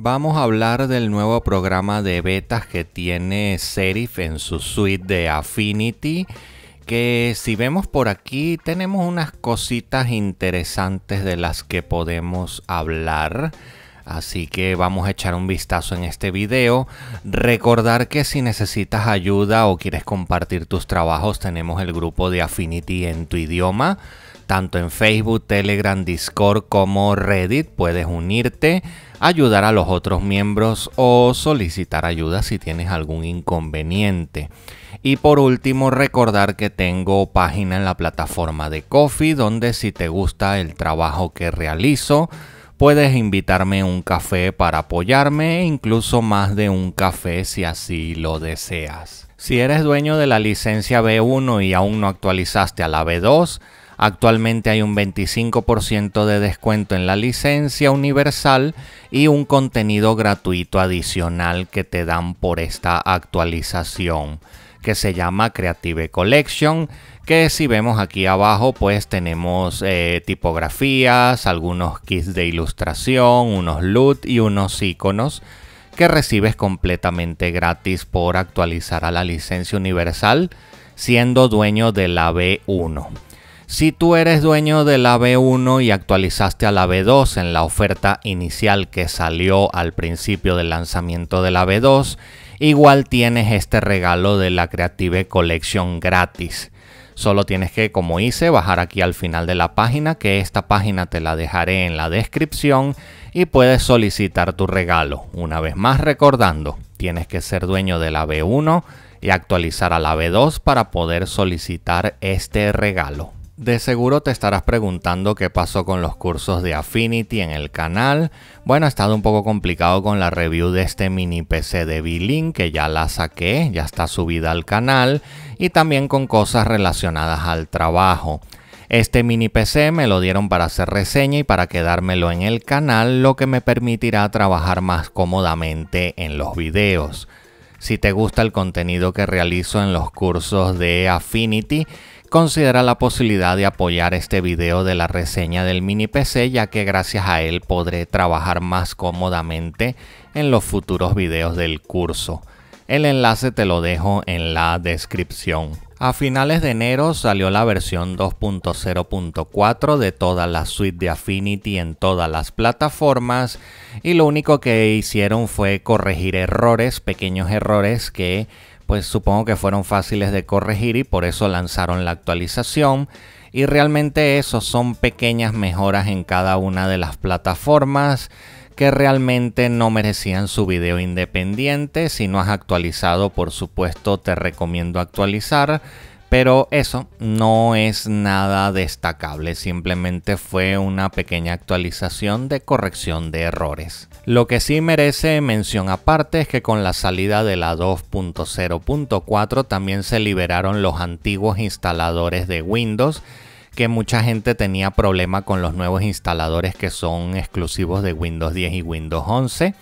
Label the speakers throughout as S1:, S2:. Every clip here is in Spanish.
S1: Vamos a hablar del nuevo programa de betas que tiene Serif en su suite de Affinity. Que si vemos por aquí tenemos unas cositas interesantes de las que podemos hablar. Así que vamos a echar un vistazo en este video. Recordar que si necesitas ayuda o quieres compartir tus trabajos, tenemos el grupo de Affinity en tu idioma tanto en Facebook, Telegram, Discord como Reddit. Puedes unirte, ayudar a los otros miembros o solicitar ayuda si tienes algún inconveniente. Y por último, recordar que tengo página en la plataforma de Coffee donde si te gusta el trabajo que realizo, puedes invitarme un café para apoyarme e incluso más de un café si así lo deseas. Si eres dueño de la licencia B1 y aún no actualizaste a la B2, Actualmente hay un 25% de descuento en la licencia universal y un contenido gratuito adicional que te dan por esta actualización que se llama Creative Collection, que si vemos aquí abajo pues tenemos eh, tipografías, algunos kits de ilustración, unos LUT y unos iconos que recibes completamente gratis por actualizar a la licencia universal siendo dueño de la B1 si tú eres dueño de la B1 y actualizaste a la B2 en la oferta inicial que salió al principio del lanzamiento de la B2, igual tienes este regalo de la Creative Collection gratis. Solo tienes que, como hice, bajar aquí al final de la página, que esta página te la dejaré en la descripción y puedes solicitar tu regalo. Una vez más recordando, tienes que ser dueño de la B1 y actualizar a la B2 para poder solicitar este regalo. De seguro te estarás preguntando qué pasó con los cursos de Affinity en el canal. Bueno, ha estado un poco complicado con la review de este mini PC de Beelink que ya la saqué, ya está subida al canal, y también con cosas relacionadas al trabajo. Este mini PC me lo dieron para hacer reseña y para quedármelo en el canal, lo que me permitirá trabajar más cómodamente en los videos. Si te gusta el contenido que realizo en los cursos de Affinity, considera la posibilidad de apoyar este video de la reseña del mini PC ya que gracias a él podré trabajar más cómodamente en los futuros videos del curso. El enlace te lo dejo en la descripción. A finales de enero salió la versión 2.0.4 de toda la suite de Affinity en todas las plataformas y lo único que hicieron fue corregir errores, pequeños errores que pues supongo que fueron fáciles de corregir y por eso lanzaron la actualización. Y realmente eso son pequeñas mejoras en cada una de las plataformas que realmente no merecían su video independiente. Si no has actualizado, por supuesto, te recomiendo actualizar. Pero eso no es nada destacable, simplemente fue una pequeña actualización de corrección de errores. Lo que sí merece mención aparte es que con la salida de la 2.0.4 también se liberaron los antiguos instaladores de Windows que mucha gente tenía problema con los nuevos instaladores que son exclusivos de Windows 10 y Windows 11.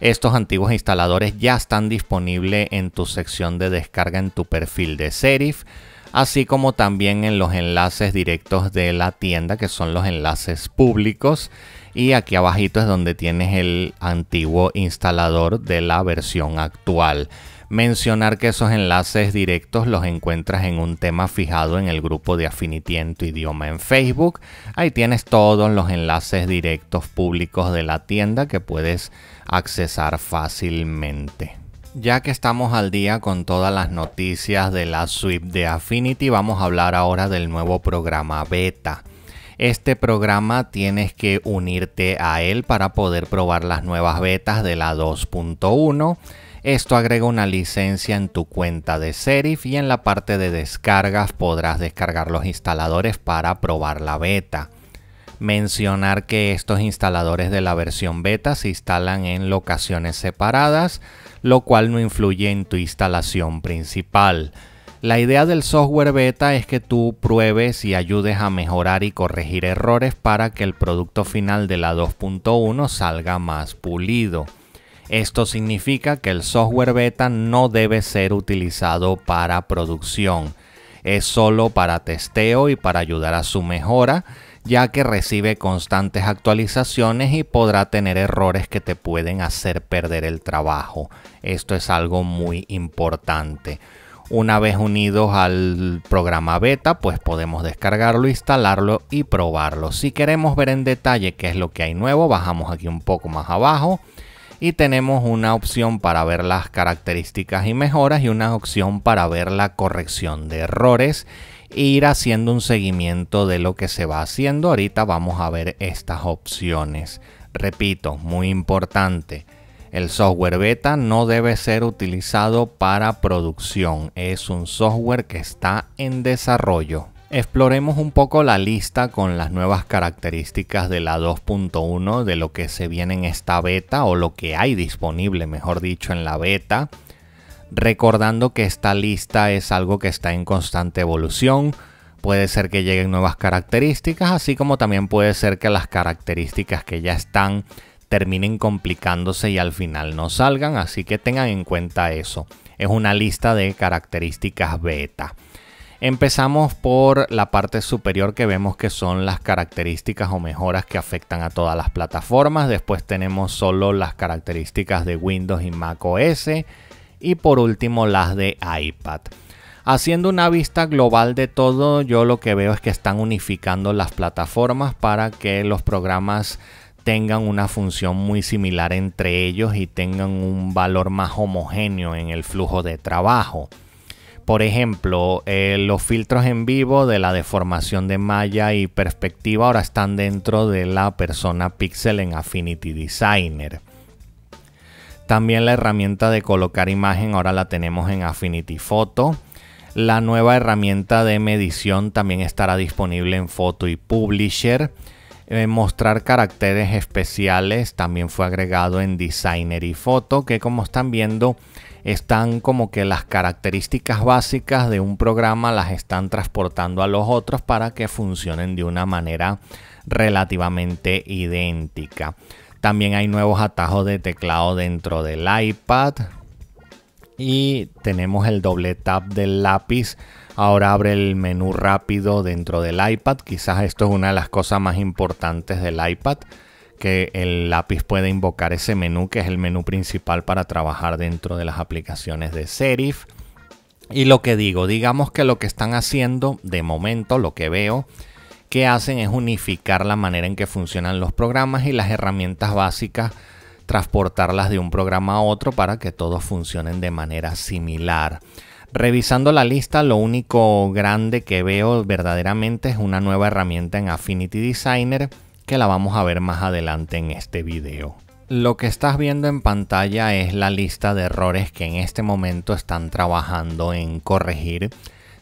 S1: Estos antiguos instaladores ya están disponibles en tu sección de descarga en tu perfil de Serif así como también en los enlaces directos de la tienda, que son los enlaces públicos. Y aquí abajito es donde tienes el antiguo instalador de la versión actual. Mencionar que esos enlaces directos los encuentras en un tema fijado en el grupo de Affinity en tu idioma en Facebook. Ahí tienes todos los enlaces directos públicos de la tienda que puedes accesar fácilmente. Ya que estamos al día con todas las noticias de la suite de Affinity, vamos a hablar ahora del nuevo programa beta. Este programa tienes que unirte a él para poder probar las nuevas betas de la 2.1. Esto agrega una licencia en tu cuenta de Serif y en la parte de descargas podrás descargar los instaladores para probar la beta mencionar que estos instaladores de la versión beta se instalan en locaciones separadas, lo cual no influye en tu instalación principal. La idea del software beta es que tú pruebes y ayudes a mejorar y corregir errores para que el producto final de la 2.1 salga más pulido. Esto significa que el software beta no debe ser utilizado para producción. Es solo para testeo y para ayudar a su mejora ya que recibe constantes actualizaciones y podrá tener errores que te pueden hacer perder el trabajo. Esto es algo muy importante. Una vez unidos al programa beta, pues podemos descargarlo, instalarlo y probarlo. Si queremos ver en detalle qué es lo que hay nuevo, bajamos aquí un poco más abajo y tenemos una opción para ver las características y mejoras y una opción para ver la corrección de errores ir haciendo un seguimiento de lo que se va haciendo. Ahorita vamos a ver estas opciones. Repito, muy importante. El software beta no debe ser utilizado para producción, es un software que está en desarrollo. Exploremos un poco la lista con las nuevas características de la 2.1 de lo que se viene en esta beta o lo que hay disponible, mejor dicho, en la beta recordando que esta lista es algo que está en constante evolución. Puede ser que lleguen nuevas características, así como también puede ser que las características que ya están terminen complicándose y al final no salgan, así que tengan en cuenta eso. Es una lista de características beta. Empezamos por la parte superior que vemos que son las características o mejoras que afectan a todas las plataformas. Después tenemos solo las características de Windows y Mac OS y por último las de iPad. Haciendo una vista global de todo, yo lo que veo es que están unificando las plataformas para que los programas tengan una función muy similar entre ellos y tengan un valor más homogéneo en el flujo de trabajo. Por ejemplo, eh, los filtros en vivo de la deformación de malla y perspectiva ahora están dentro de la persona pixel en Affinity Designer. También la herramienta de colocar imagen ahora la tenemos en Affinity Photo. La nueva herramienta de medición también estará disponible en Photo y Publisher. Eh, mostrar caracteres especiales también fue agregado en Designer y Photo, que como están viendo están como que las características básicas de un programa las están transportando a los otros para que funcionen de una manera relativamente idéntica. También hay nuevos atajos de teclado dentro del iPad. Y tenemos el doble tap del lápiz. Ahora abre el menú rápido dentro del iPad. Quizás esto es una de las cosas más importantes del iPad. Que el lápiz puede invocar ese menú que es el menú principal para trabajar dentro de las aplicaciones de Serif. Y lo que digo, digamos que lo que están haciendo de momento, lo que veo, que hacen es unificar la manera en que funcionan los programas y las herramientas básicas, transportarlas de un programa a otro para que todos funcionen de manera similar. Revisando la lista, lo único grande que veo verdaderamente es una nueva herramienta en Affinity Designer que la vamos a ver más adelante en este video. Lo que estás viendo en pantalla es la lista de errores que en este momento están trabajando en corregir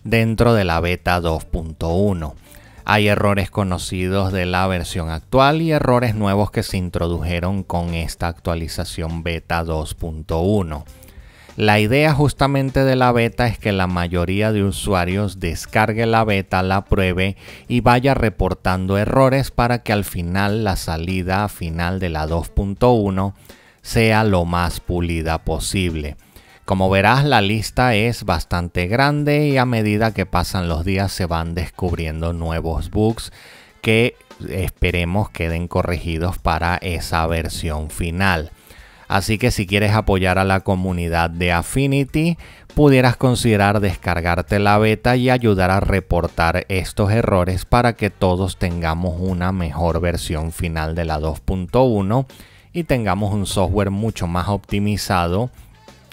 S1: dentro de la beta 2.1. Hay errores conocidos de la versión actual y errores nuevos que se introdujeron con esta actualización beta 2.1. La idea justamente de la beta es que la mayoría de usuarios descargue la beta, la pruebe y vaya reportando errores para que al final la salida final de la 2.1 sea lo más pulida posible. Como verás, la lista es bastante grande y a medida que pasan los días se van descubriendo nuevos bugs que esperemos queden corregidos para esa versión final. Así que si quieres apoyar a la comunidad de Affinity, pudieras considerar descargarte la beta y ayudar a reportar estos errores para que todos tengamos una mejor versión final de la 2.1 y tengamos un software mucho más optimizado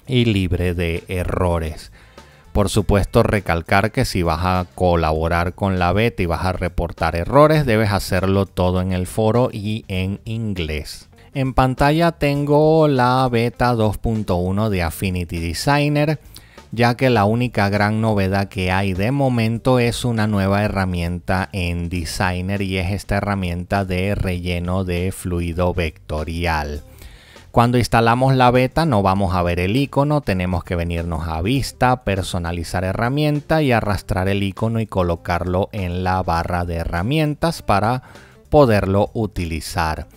S1: y libre de errores. Por supuesto, recalcar que si vas a colaborar con la beta y vas a reportar errores, debes hacerlo todo en el foro y en inglés. En pantalla tengo la beta 2.1 de Affinity Designer, ya que la única gran novedad que hay de momento es una nueva herramienta en Designer y es esta herramienta de relleno de fluido vectorial. Cuando instalamos la beta no vamos a ver el icono, tenemos que venirnos a vista, personalizar herramienta y arrastrar el icono y colocarlo en la barra de herramientas para poderlo utilizar.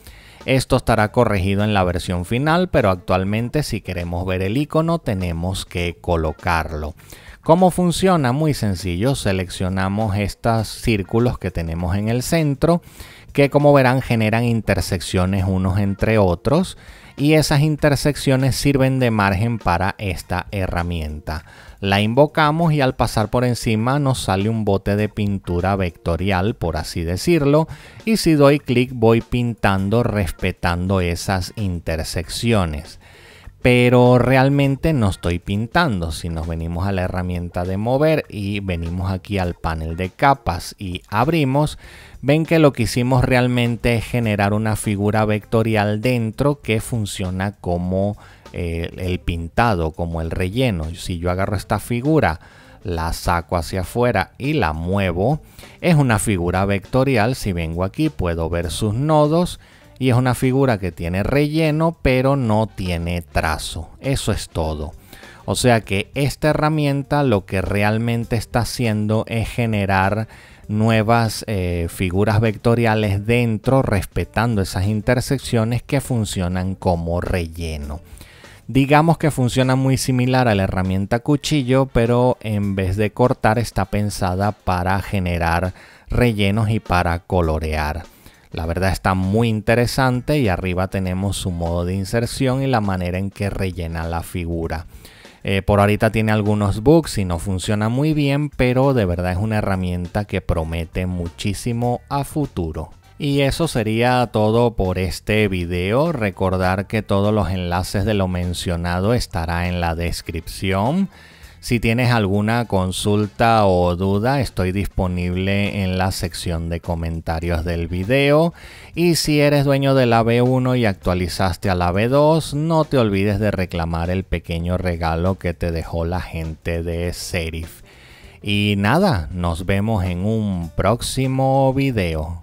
S1: Esto estará corregido en la versión final, pero actualmente si queremos ver el icono tenemos que colocarlo. ¿Cómo funciona? Muy sencillo, seleccionamos estos círculos que tenemos en el centro que como verán generan intersecciones unos entre otros y esas intersecciones sirven de margen para esta herramienta. La invocamos y al pasar por encima nos sale un bote de pintura vectorial, por así decirlo, y si doy clic voy pintando respetando esas intersecciones pero realmente no estoy pintando. Si nos venimos a la herramienta de mover y venimos aquí al panel de capas y abrimos, ven que lo que hicimos realmente es generar una figura vectorial dentro que funciona como eh, el pintado, como el relleno. Si yo agarro esta figura, la saco hacia afuera y la muevo, es una figura vectorial. Si vengo aquí puedo ver sus nodos y es una figura que tiene relleno pero no tiene trazo. Eso es todo. O sea que esta herramienta lo que realmente está haciendo es generar nuevas eh, figuras vectoriales dentro respetando esas intersecciones que funcionan como relleno. Digamos que funciona muy similar a la herramienta cuchillo, pero en vez de cortar está pensada para generar rellenos y para colorear. La verdad está muy interesante y arriba tenemos su modo de inserción y la manera en que rellena la figura. Eh, por ahorita tiene algunos bugs y no funciona muy bien, pero de verdad es una herramienta que promete muchísimo a futuro. Y eso sería todo por este video. Recordar que todos los enlaces de lo mencionado estará en la descripción. Si tienes alguna consulta o duda, estoy disponible en la sección de comentarios del video. Y si eres dueño de la B1 y actualizaste a la B2, no te olvides de reclamar el pequeño regalo que te dejó la gente de Serif. Y nada, nos vemos en un próximo video.